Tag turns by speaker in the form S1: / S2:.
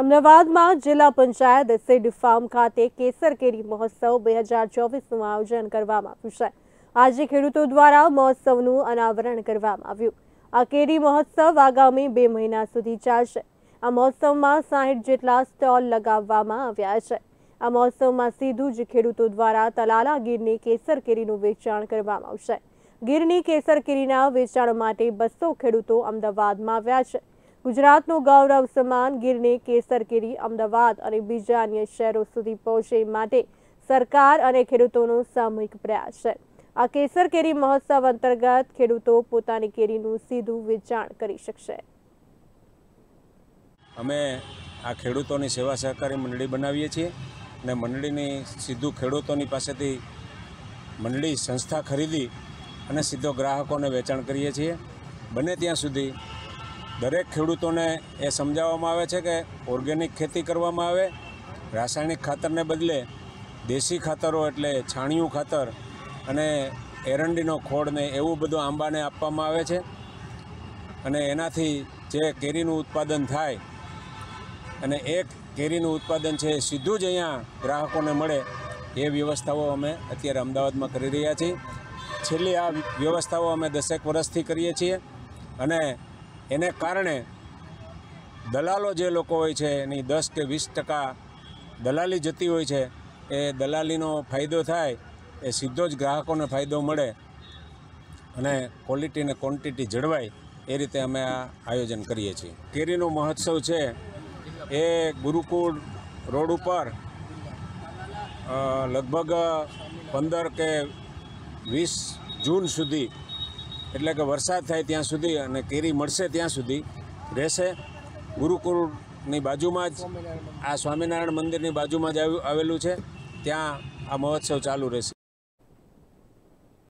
S1: અમદાવાદમાં જિલ્લા panchayat acid farm ખાતે કેસર કેરી મહોત્સવ બે હજાર ચોવીસનું આયોજન કરવામાં આવ્યું છે આજે ખેડૂતો દ્વારા મહોત્સવનું અનાવરણ કરવામાં આવ્યું આ કેરી મહોત્સવ આગામી બે મહિના સુધી ચાલશે આ મહોત્સવમાં સાહીઠ જેટલા સ્ટોલ લગાવવામાં આવ્યા છે આ મહોત્સવમાં સીધું જ ખેડૂતો દ્વારા તલાલા ગીરની કેસર કેરીનું વેચાણ કરવામાં આવશે ગીરની કેસર કેરીના વેચાણ માટે બસો ખેડૂતો અમદાવાદમાં આવ્યા છે ગુજરાતનું ગૌરવ સમાન ગીરની કેસર કેરી અમદાવાદ અને બીજા અન્ય શહેરો સુધી પહોંચે માટે સરકાર અને ખેડૂતોનો સામૂહિક પ્રયાસ છે આ કેસર કેરી મહોત્સવ અંતર્ગત ખેડૂતો પોતાની કેરીનું સીધું વેચાણ કરી શકશે
S2: અમે આ ખેડૂતોની સેવા સહકારી મંડળી બનાવીએ છીએ અને મંડળીની સીધું ખેડૂતોની પાસેથી મંડળી સંસ્થા ખરીદી અને સીધો ગ્રાહકોને વેચાણ કરીએ છીએ બને ત્યાં સુધી દરેક ખેડૂતોને એ સમજાવવામાં આવે છે કે ઓર્ગેનિક ખેતી કરવામાં આવે રાસાયણિક ખાતરને બદલે દેશી ખાતરો એટલે છાણિયું ખાતર અને એરંડીનો ખોળને એવું બધું આંબાને આપવામાં આવે છે અને એનાથી જે કેરીનું ઉત્પાદન થાય અને એક કેરીનું ઉત્પાદન છે સીધું જ અહીંયા ગ્રાહકોને મળે એ વ્યવસ્થાઓ અમે અત્યારે અમદાવાદમાં કરી રહ્યા છીએ છેલ્લી આ વ્યવસ્થાઓ અમે દસેક વર્ષથી કરીએ છીએ અને એને કારણે દલાલો જે લોકો હોય છે એની દસ કે વીસ ટકા દલાલી જતી હોય છે એ દલાલીનો ફાયદો થાય એ સીધો જ ગ્રાહકોને ફાયદો મળે અને ક્વોલિટી ને ક્વોન્ટિટી જળવાય એ રીતે અમે આ આયોજન કરીએ છીએ કેરીનો મહોત્સવ છે એ ગુરુકુળ રોડ ઉપર લગભગ પંદર કે વીસ જૂન સુધી એટલે કે વરસાદ થાય ત્યાં સુધી અને કેરી મળશે ત્યાં સુધી રહેશે ગુરુકુળની બાજુમાં જ આ સ્વામિનારાયણ મંદિરની બાજુમાં જ આવેલું છે ત્યાં આ મહોત્સવ ચાલુ રહેશે